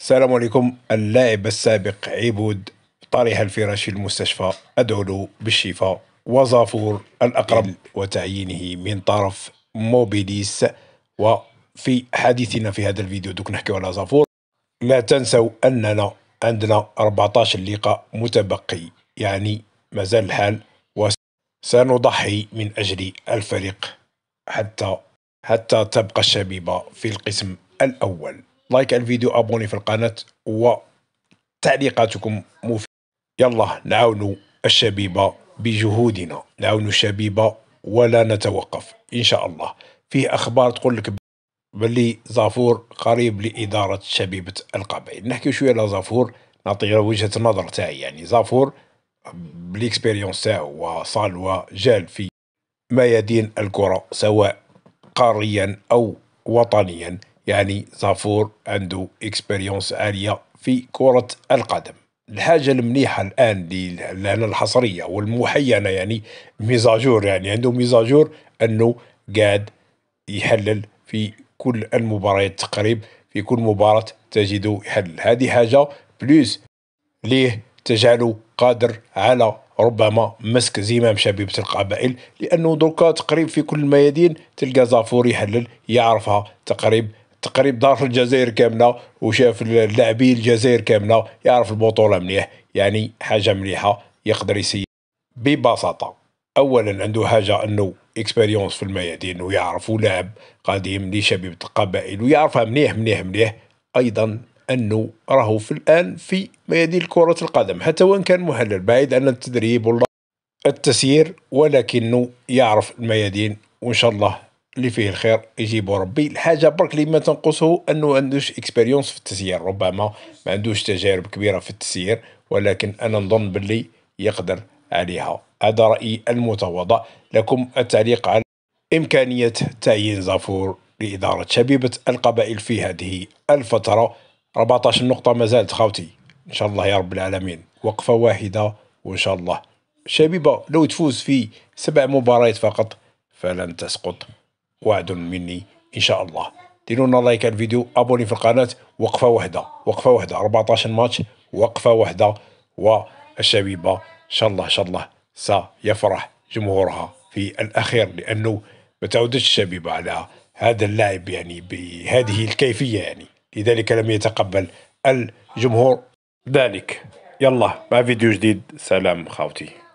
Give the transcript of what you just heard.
السلام عليكم اللاعب السابق عبود طرح الفراش المستشفى أدعو له بالشفاء وظافور الأقرب وتعيينه من طرف موبيليس وفي حديثنا في هذا الفيديو دوك نحكيو على زافور لا تنسوا أننا عندنا 14 لقاء متبقي يعني مازال الحال وسنضحي من أجل الفريق حتى حتى تبقى الشبيبة في القسم الأول لايك الفيديو ابوني في القناة وتعليقاتكم مفيدة يلا نعاونوا الشبيبة بجهودنا نعاونوا الشبيبة ولا نتوقف إن شاء الله فيه أخبار تقول لك بلي زافور قريب لإدارة شبيبة القبائل نحكي شوية على زافور نعطي وجهة النظر تاعي يعني زافور بالاكسبيريونس تاعو وصال وجال في ميادين الكرة سواء قاريا أو وطنيا يعني زافور عنده اكسبيريونس عالية في كرة القدم الحاجة المليحة الآن لنا الحصرية والمحينة يعني ميزاجور يعني عنده ميزاجور أنه قاعد يحلل في كل المباريات تقريب في كل مباراة تجده يحلل هذه حاجة بلوس ليه تجعله قادر على ربما مسك زمام شبيبة القبائل لأنه دركا تقريب في كل الميادين تلقى زافور يحلل يعرفها تقريب تقريب دار الجزائر كامله وشاف اللاعبين الجزائر كامله يعرف البطوله مليح يعني حاجه مليحه يقدر يسير ببساطه اولا عنده حاجه انه اكسبيريونس في الميادين ويعرف لاعب قديم لشبيبه القبائل ويعرفها مليح مليح مليح ايضا انه راهو في الان في ميادين كره القدم حتى وان كان محلل بعيد عن التدريب والتسيير التسيير ولكنه يعرف الميادين وان شاء الله اللي فيه الخير يجيبو ربي الحاجه برك اللي ما تنقصه انه عندوش اكسبيريونس في التسيير ربما ما عندوش تجارب كبيره في التسيير ولكن انا نظن باللي يقدر عليها هذا رايي المتواضع لكم التعليق على امكانيه تعيين زافور لاداره شبيبه القبائل في هذه الفتره 14 نقطه ما زالت خاوتي ان شاء الله يا رب العالمين وقفه واحده وان شاء الله شبيبه لو تفوز في سبع مباريات فقط فلن تسقط وعد مني ان شاء الله ديرونا لايك على الفيديو ابوني في القناه وقفه واحده وقفه واحده 14 ماتش وقفه واحده والشبيبه ان شاء الله ان شاء الله سيفرح جمهورها في الاخير لانه ما تعودش الشبيبه على هذا اللاعب يعني بهذه الكيفيه يعني لذلك لم يتقبل الجمهور ذلك يلا مع فيديو جديد سلام خاوتي